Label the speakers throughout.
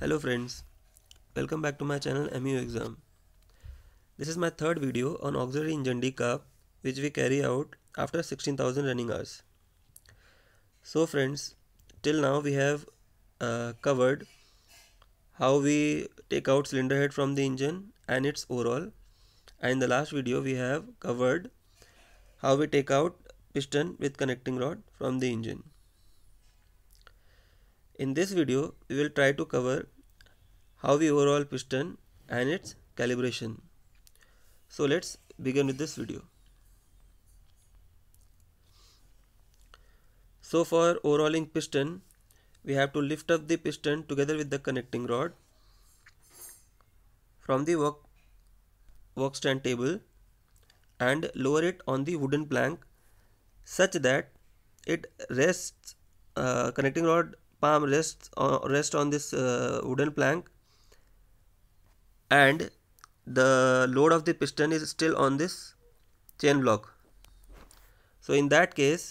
Speaker 1: Hello friends, welcome back to my channel MU Exam. This is my third video on auxiliary engine decap which we carry out after 16,000 running hours. So friends, till now we have uh, covered how we take out cylinder head from the engine and its overall and in the last video we have covered how we take out piston with connecting rod from the engine. In this video, we will try to cover how we overhaul piston and its calibration. So let's begin with this video. So for overhauling piston, we have to lift up the piston together with the connecting rod from the work, work stand table and lower it on the wooden plank such that it rests uh, connecting rod palm rests uh, rest on this uh, wooden plank and the load of the piston is still on this chain block so in that case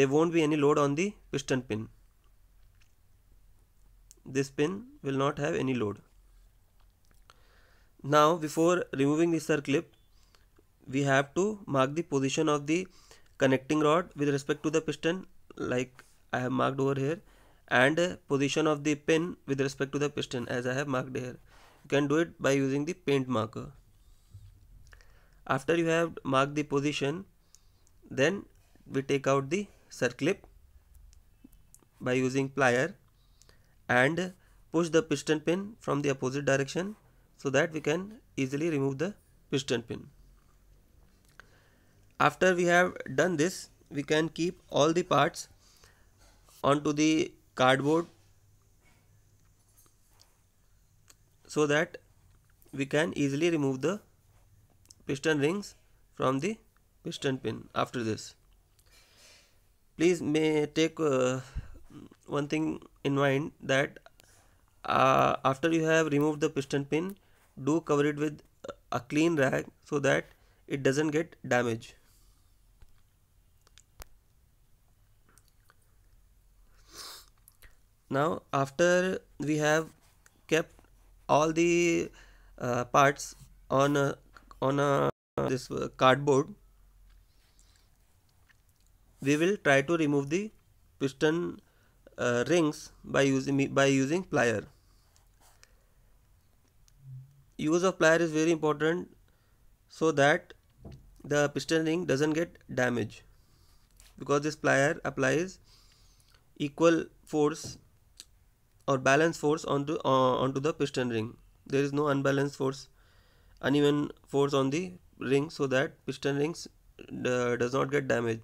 Speaker 1: there won't be any load on the piston pin this pin will not have any load now before removing the circlip we have to mark the position of the connecting rod with respect to the piston like I have marked over here and position of the pin with respect to the piston as I have marked here. You can do it by using the paint marker. After you have marked the position, then we take out the circlip by using plier and push the piston pin from the opposite direction so that we can easily remove the piston pin. After we have done this, we can keep all the parts onto the cardboard so that we can easily remove the piston rings from the piston pin after this please may take uh, one thing in mind that uh, after you have removed the piston pin do cover it with a clean rag so that it doesn't get damaged now after we have kept all the uh, parts on a, on a, this uh, cardboard we will try to remove the piston uh, rings by using by using plier use of plier is very important so that the piston ring doesn't get damaged because this plier applies equal force or balance force onto uh, onto the piston ring there is no unbalanced force uneven force on the ring so that piston rings uh, does not get damaged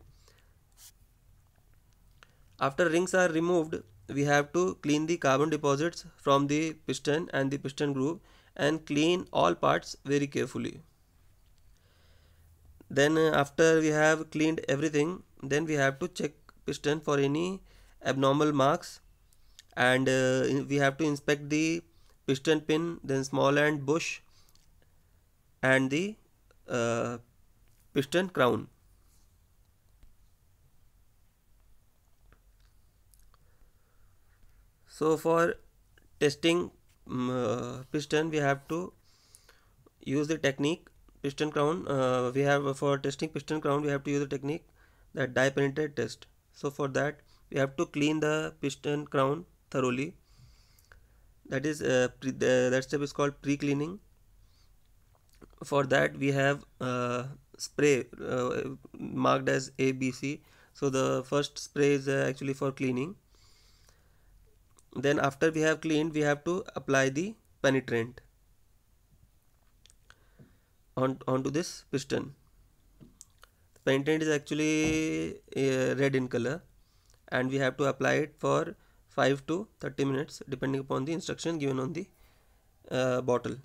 Speaker 1: after rings are removed we have to clean the carbon deposits from the piston and the piston groove and clean all parts very carefully then uh, after we have cleaned everything then we have to check piston for any abnormal marks and uh, we have to inspect the piston pin then small end bush and the uh, piston crown so for testing um, uh, piston we have to use the technique piston crown uh, we have for testing piston crown we have to use the technique that die penetrate test so for that we have to clean the piston crown thoroughly that is uh, pre, uh, that step is called pre-cleaning for that we have uh, spray uh, marked as ABC so the first spray is uh, actually for cleaning then after we have cleaned we have to apply the penetrant on onto this piston the penetrant is actually uh, red in color and we have to apply it for 5 to 30 minutes depending upon the instruction given on the uh, bottle.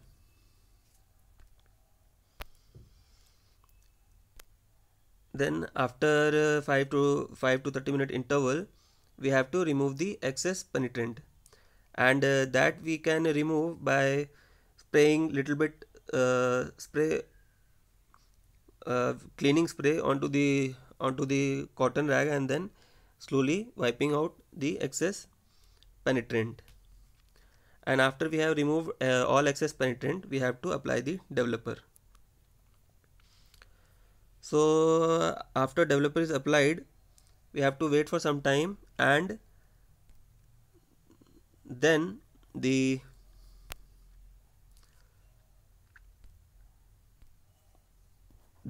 Speaker 1: Then after uh, 5 to 5 to 30 minute interval we have to remove the excess penetrant and uh, that we can remove by spraying little bit uh, spray uh, cleaning spray onto the onto the cotton rag and then slowly wiping out the excess penetrant and after we have removed uh, all excess penetrant we have to apply the developer so after developer is applied we have to wait for some time and then the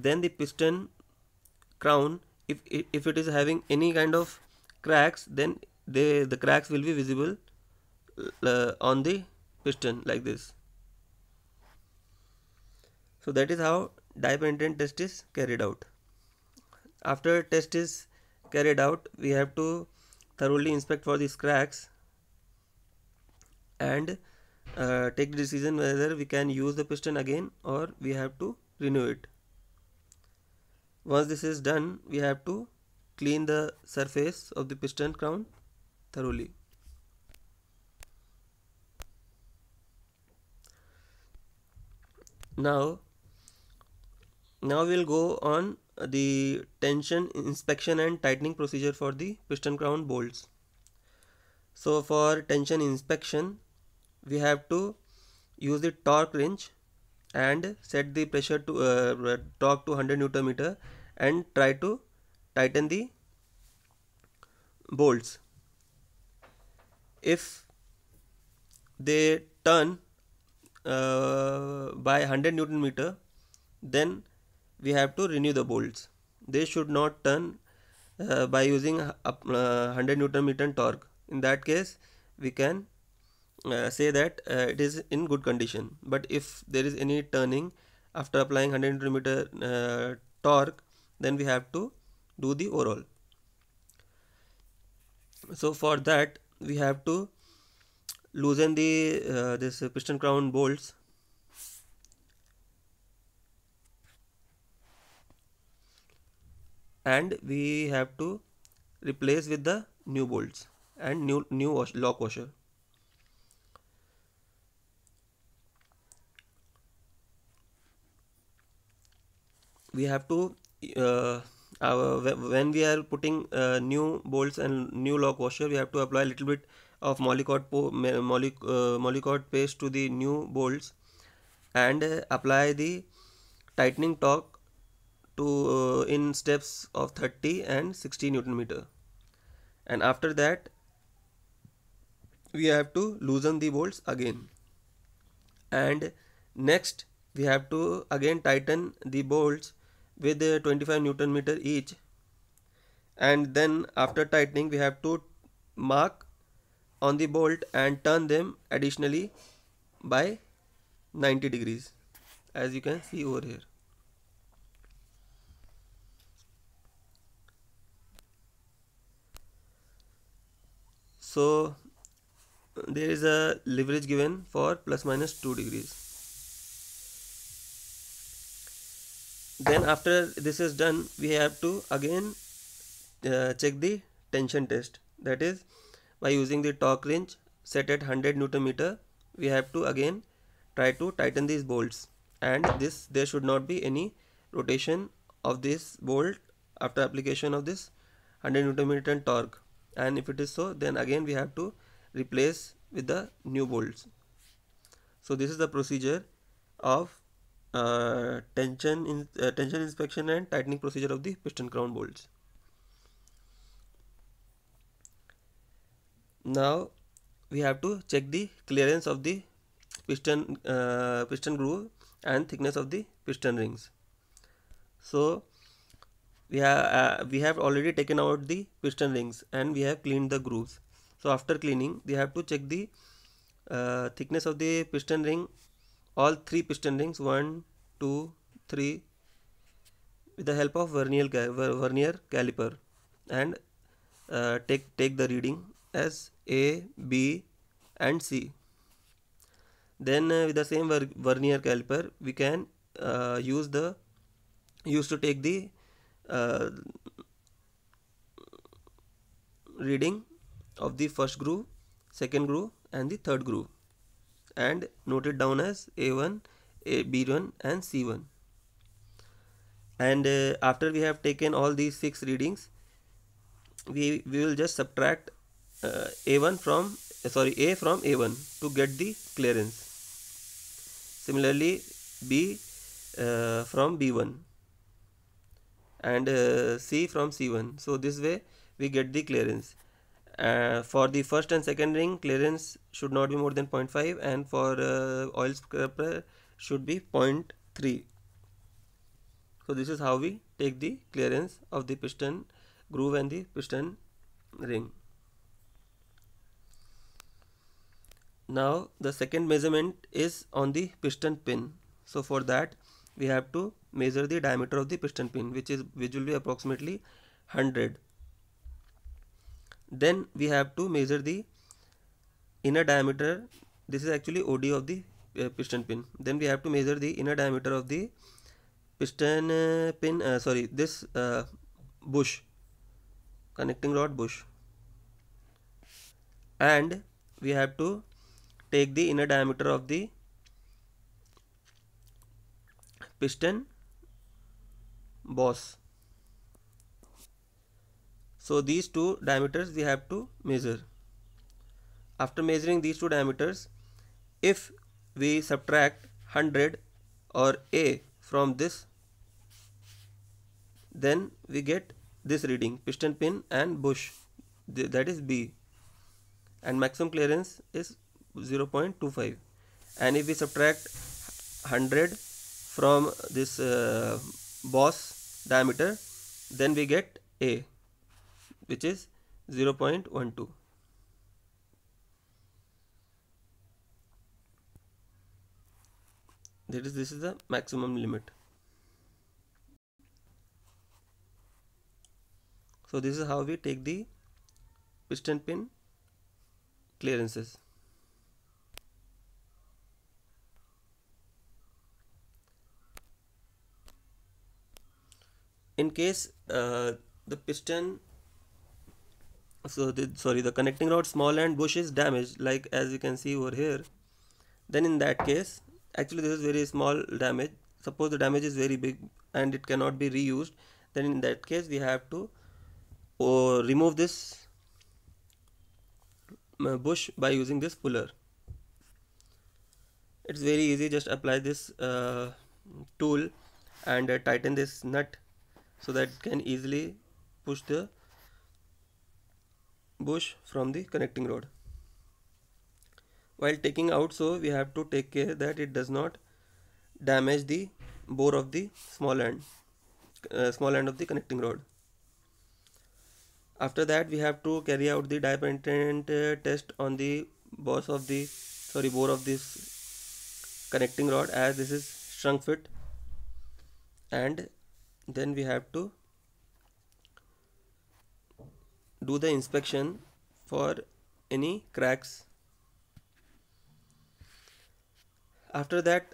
Speaker 1: then the piston crown if, if it is having any kind of cracks then they the cracks will be visible uh, on the piston like this so that is how dependent test is carried out after test is carried out we have to thoroughly inspect for these cracks and uh, take the decision whether we can use the piston again or we have to renew it once this is done we have to clean the surface of the piston crown thoroughly. Now, now we'll go on the tension inspection and tightening procedure for the piston crown bolts. So for tension inspection, we have to use the torque wrench and set the pressure to uh, torque to 100 newton meter and try to tighten the bolts if they turn uh, by 100 newton meter then we have to renew the bolts they should not turn uh, by using uh, 100 newton meter torque in that case we can uh, say that uh, it is in good condition but if there is any turning after applying 100 newton meter uh, torque then we have to do the overall so for that we have to loosen the uh, this piston crown bolts and we have to replace with the new bolts and new new wash, lock washer we have to uh, uh, when we are putting uh, new bolts and new lock washer we have to apply a little bit of molycot moly uh, paste to the new bolts and uh, apply the tightening torque to uh, in steps of 30 and 60 newton meter and after that we have to loosen the bolts again and next we have to again tighten the bolts with 25 newton meter each and then after tightening we have to mark on the bolt and turn them additionally by 90 degrees as you can see over here so there is a leverage given for plus minus 2 degrees then after this is done we have to again uh, check the tension test that is by using the torque wrench set at 100 newton meter we have to again try to tighten these bolts and this there should not be any rotation of this bolt after application of this 100 newton meter torque and if it is so then again we have to replace with the new bolts so this is the procedure of uh, tension in uh, tension inspection and tightening procedure of the piston crown bolts now we have to check the clearance of the piston uh, piston groove and thickness of the piston rings so we have uh, we have already taken out the piston rings and we have cleaned the grooves so after cleaning we have to check the uh, thickness of the piston ring all three piston rings 1 2 3 with the help of vernier, vernier caliper and uh, take take the reading as a b and c then uh, with the same ver vernier caliper we can uh, use the used to take the uh, reading of the first groove second groove and the third groove and note it down as a1 a b1 and c1 and uh, after we have taken all these six readings we, we will just subtract uh, a1 from uh, sorry a from a1 to get the clearance similarly b uh, from b1 and uh, c from c1 so this way we get the clearance uh, for the first and second ring clearance should not be more than 0.5 and for uh, oil scraper should be 0.3 so this is how we take the clearance of the piston groove and the piston ring now the second measurement is on the piston pin so for that we have to measure the diameter of the piston pin which is visually approximately 100 then we have to measure the inner diameter this is actually OD of the uh, piston pin then we have to measure the inner diameter of the piston uh, pin uh, sorry this uh, bush connecting rod bush and we have to take the inner diameter of the piston boss so these two diameters we have to measure. After measuring these two diameters, if we subtract 100 or A from this, then we get this reading piston pin and bush Th that is B and maximum clearance is 0.25 and if we subtract 100 from this uh, boss diameter then we get A which is 0.12. That is this is the maximum limit. So this is how we take the piston pin clearances. In case uh, the piston so the, sorry the connecting rod small end bush is damaged like as you can see over here then in that case actually this is very small damage suppose the damage is very big and it cannot be reused then in that case we have to uh, remove this uh, bush by using this puller it's very easy just apply this uh, tool and uh, tighten this nut so that it can easily push the bush from the connecting rod. While taking out so we have to take care that it does not damage the bore of the small end uh, small end of the connecting rod. After that we have to carry out the dipendent uh, test on the boss of the sorry bore of this connecting rod as this is shrunk fit and then we have to do the inspection for any cracks after that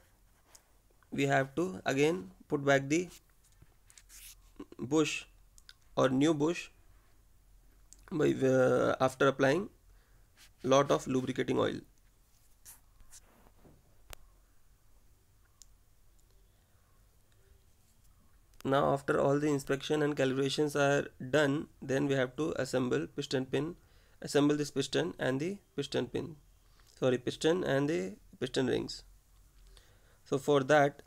Speaker 1: we have to again put back the bush or new bush by uh, after applying lot of lubricating oil now after all the inspection and calibrations are done then we have to assemble piston pin assemble this piston and the piston pin sorry piston and the piston rings so for that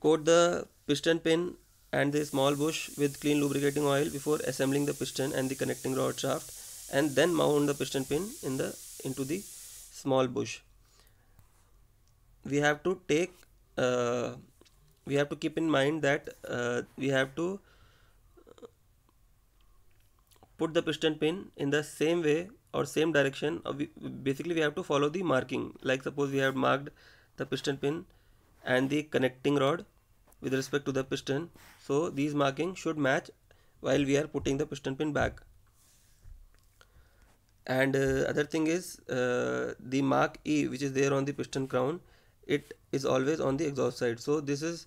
Speaker 1: coat the piston pin and the small bush with clean lubricating oil before assembling the piston and the connecting rod shaft and then mount the piston pin in the into the small bush we have to take uh, we have to keep in mind that uh, we have to put the piston pin in the same way or same direction uh, we, basically we have to follow the marking like suppose we have marked the piston pin and the connecting rod with respect to the piston so these marking should match while we are putting the piston pin back and uh, other thing is uh, the mark E which is there on the piston crown it is always on the exhaust side so this is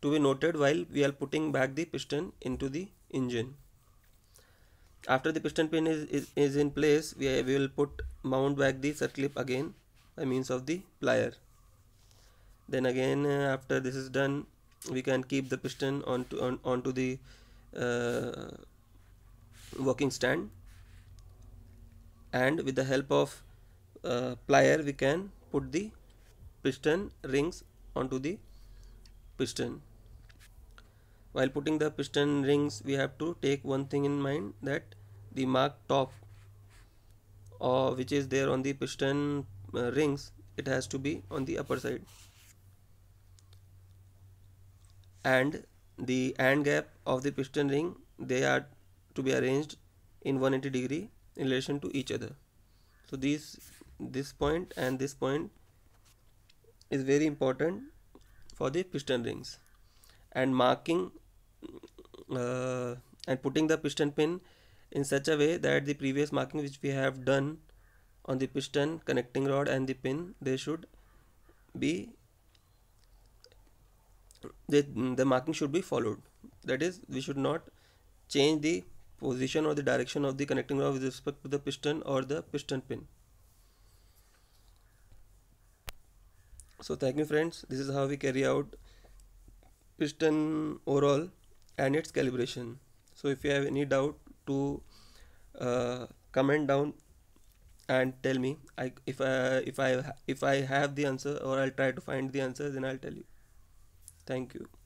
Speaker 1: to be noted while we are putting back the piston into the engine after the piston pin is, is, is in place we, we will put mount back the circlip again by means of the plier then again uh, after this is done we can keep the piston onto on, onto the uh, working stand and with the help of uh, plier we can put the piston rings onto the piston while putting the piston rings we have to take one thing in mind that the mark top or uh, which is there on the piston uh, rings it has to be on the upper side and the end gap of the piston ring they are to be arranged in 180 degree in relation to each other so these this point and this point is very important for the piston rings and marking uh, and putting the piston pin in such a way that the previous marking which we have done on the piston connecting rod and the pin they should be the the marking should be followed that is we should not change the position or the direction of the connecting rod with respect to the piston or the piston pin so thank you friends this is how we carry out piston overall and its calibration so if you have any doubt to uh, comment down and tell me I, if I uh, if I if I have the answer or I'll try to find the answer then I'll tell you thank you